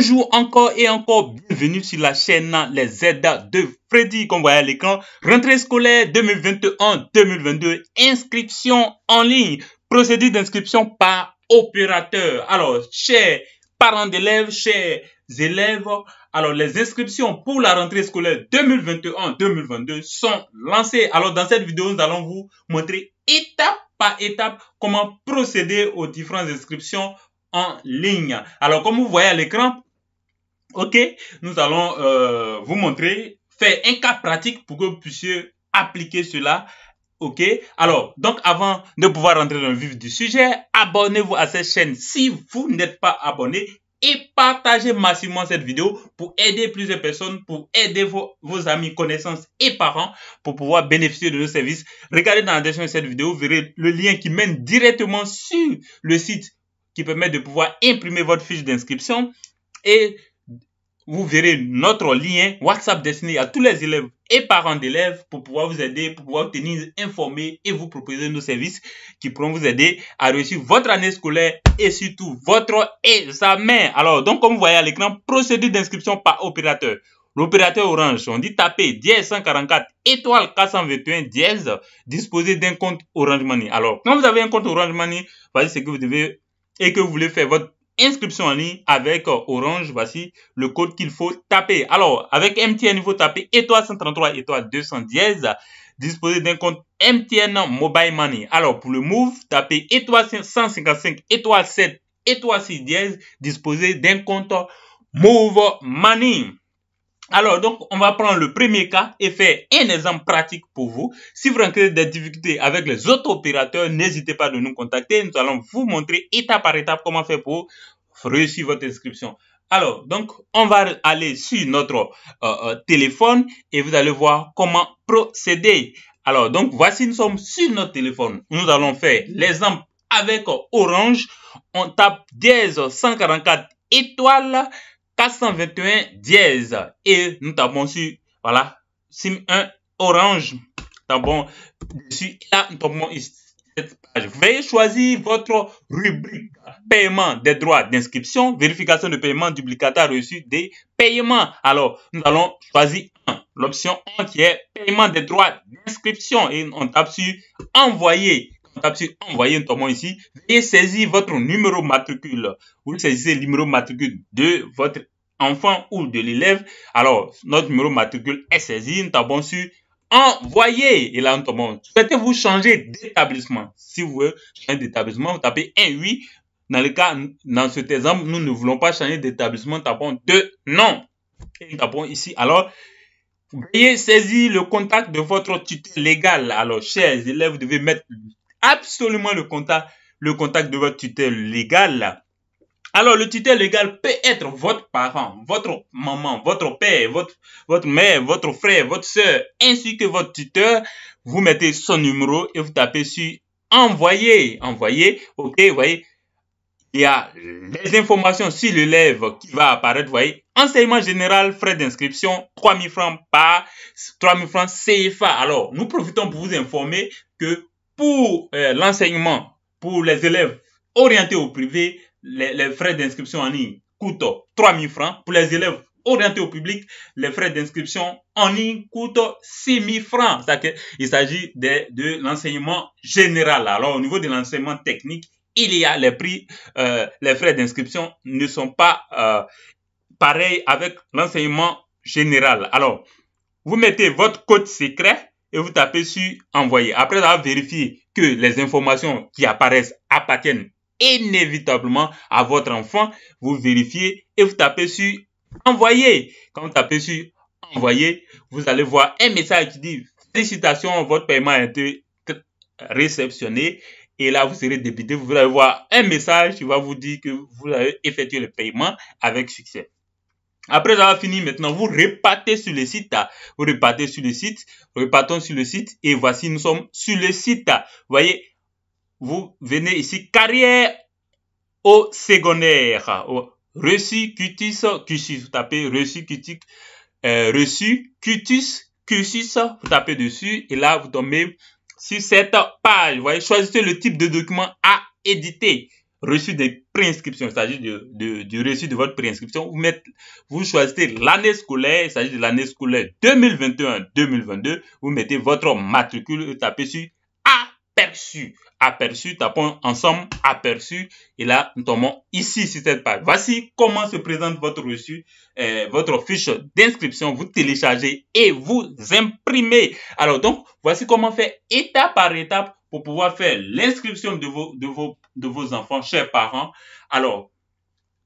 Bonjour encore et encore, bienvenue sur la chaîne Les aides de Freddy, comme vous voyez à l'écran. Rentrée scolaire 2021-2022, inscription en ligne, procédure d'inscription par opérateur. Alors, chers parents d'élèves, chers élèves, alors les inscriptions pour la rentrée scolaire 2021-2022 sont lancées. Alors, dans cette vidéo, nous allons vous montrer étape par étape comment procéder aux différentes inscriptions en ligne. Alors, comme vous voyez à l'écran, Ok, nous allons euh, vous montrer, faire un cas pratique pour que vous puissiez appliquer cela. Ok, alors, donc avant de pouvoir rentrer dans le vif du sujet, abonnez-vous à cette chaîne si vous n'êtes pas abonné et partagez massivement cette vidéo pour aider plusieurs personnes, pour aider vos, vos, amis, connaissances et parents pour pouvoir bénéficier de nos services. Regardez dans la description de cette vidéo, vous verrez le lien qui mène directement sur le site qui permet de pouvoir imprimer votre fiche d'inscription et vous verrez notre lien WhatsApp destiné à tous les élèves et parents d'élèves pour pouvoir vous aider, pour pouvoir vous tenir informés et vous proposer nos services qui pourront vous aider à réussir votre année scolaire et surtout votre examen. Alors, donc, comme vous voyez à l'écran, procédure d'inscription par opérateur. L'opérateur Orange, on dit taper 1044 étoile 421 dièse disposer d'un compte Orange Money. Alors, quand vous avez un compte Orange Money, voici ce que vous devez et que vous voulez faire votre inscription en ligne avec euh, Orange. Voici le code qu'il faut taper. Alors, avec MTN, il faut taper étoile 133 étoile 210 disposer d'un compte MTN Mobile Money. Alors, pour le move, tapez étoile 155 étoile 7 étoile 6 dièse disposer d'un compte Move Money. Alors, donc, on va prendre le premier cas et faire un exemple pratique pour vous. Si vous rencontrez des difficultés avec les autres opérateurs, n'hésitez pas à nous contacter. Nous allons vous montrer étape par étape comment faire pour réussir votre inscription. Alors, donc, on va aller sur notre euh, euh, téléphone et vous allez voir comment procéder. Alors, donc, voici, nous sommes sur notre téléphone. Nous allons faire l'exemple avec Orange. On tape 10 144 étoiles 421 dièse et nous tapons sur voilà sim 1 orange tapons dessus là nous ici page veuillez choisir votre rubrique paiement des droits d'inscription vérification de paiement duplicata reçu des paiements alors nous allons choisir l'option 1 qui est paiement des droits d'inscription et on tape sur envoyer on tape sur envoyer un ici. et saisir votre numéro matricule. Vous saisissez le numéro matricule de votre enfant ou de l'élève, alors notre numéro matricule est saisi, nous tapons sur envoyer. Et là, nous tapons, souhaitez-vous changer d'établissement Si vous voulez changer d'établissement, vous tapez 1, oui. Dans le cas, dans cet exemple, nous ne voulons pas changer d'établissement, nous tapons 2, non. nous tapons ici, alors, veuillez saisir le contact de votre tuteur légal. Alors, chers élèves, vous devez mettre absolument le contact, le contact de votre tuteur légal. Alors le tuteur légal peut être votre parent, votre maman, votre père, votre, votre mère, votre frère, votre soeur, ainsi que votre tuteur. Vous mettez son numéro et vous tapez sur envoyer, envoyer, ok, vous voyez. Il y a les informations sur l'élève qui va apparaître, vous voyez. Enseignement général, frais d'inscription, 3000 francs par 3000 francs CFA. Alors, nous profitons pour vous informer que pour euh, l'enseignement, pour les élèves orientés au privé, les, frais d'inscription en ligne coûtent 3 000 francs. Pour les élèves orientés au public, les frais d'inscription en ligne coûtent 6 000 francs. Il s'agit de, l'enseignement général. Alors, au niveau de l'enseignement technique, il y a les prix, euh, les frais d'inscription ne sont pas euh, pareils avec l'enseignement général. Alors, vous mettez votre code secret et vous tapez sur envoyer. Après avoir vérifié que les informations qui apparaissent appartiennent inévitablement à votre enfant. Vous vérifiez et vous tapez sur envoyer. Quand vous tapez sur envoyer, vous allez voir un message qui dit félicitations, votre paiement a été réceptionné. Et là, vous serez débité. Vous allez voir un message qui va vous dire que vous avez effectué le paiement avec succès. Après avoir fini, maintenant, vous repartez sur le site. Vous repartez sur le site. Repartons sur le site. Et voici, nous sommes sur le site. Vous voyez, vous venez ici, carrière au secondaire, reçu cutis, cursus, vous tapez reçu cutis, euh, reçu cutis, cursus, vous tapez dessus et là vous tombez sur cette page. Vous voyez, choisissez le type de document à éditer. Reçu des préinscriptions, il s'agit du de, reçu de votre préinscription. Vous, vous choisissez l'année scolaire, il s'agit de l'année scolaire 2021-2022. Vous mettez votre matricule, vous tapez sur aperçu. Aperçu, tapons ensemble aperçu. Et là, nous tombons ici sur cette page. Voici comment se présente votre reçu, euh, votre fiche d'inscription. Vous téléchargez et vous imprimez. Alors donc, voici comment faire étape par étape pour pouvoir faire l'inscription de vos, de, vos, de vos enfants, chers parents. Alors,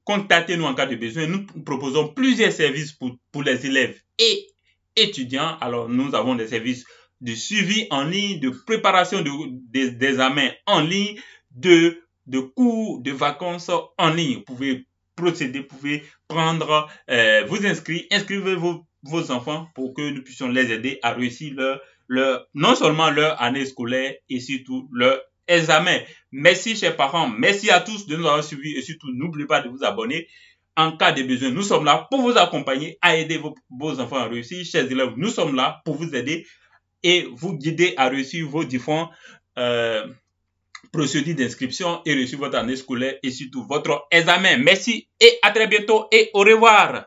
contactez-nous en cas de besoin. Nous proposons plusieurs services pour, pour les élèves et étudiants. Alors, nous avons des services de suivi en ligne, de préparation de, des examens en ligne, de, de cours, de vacances en ligne. Vous pouvez procéder, vous pouvez prendre, euh, vous inscrire, inscrivez vos, vos, enfants pour que nous puissions les aider à réussir leur, leur, non seulement leur année scolaire et surtout leur examen. Merci chers parents, merci à tous de nous avoir suivis et surtout n'oubliez pas de vous abonner. En cas de besoin, nous sommes là pour vous accompagner à aider vos, vos enfants à réussir. Chers élèves, nous sommes là pour vous aider et vous guider à reçu vos différents euh, procédures d'inscription et reçu votre année scolaire et surtout votre examen. Merci et à très bientôt et au revoir.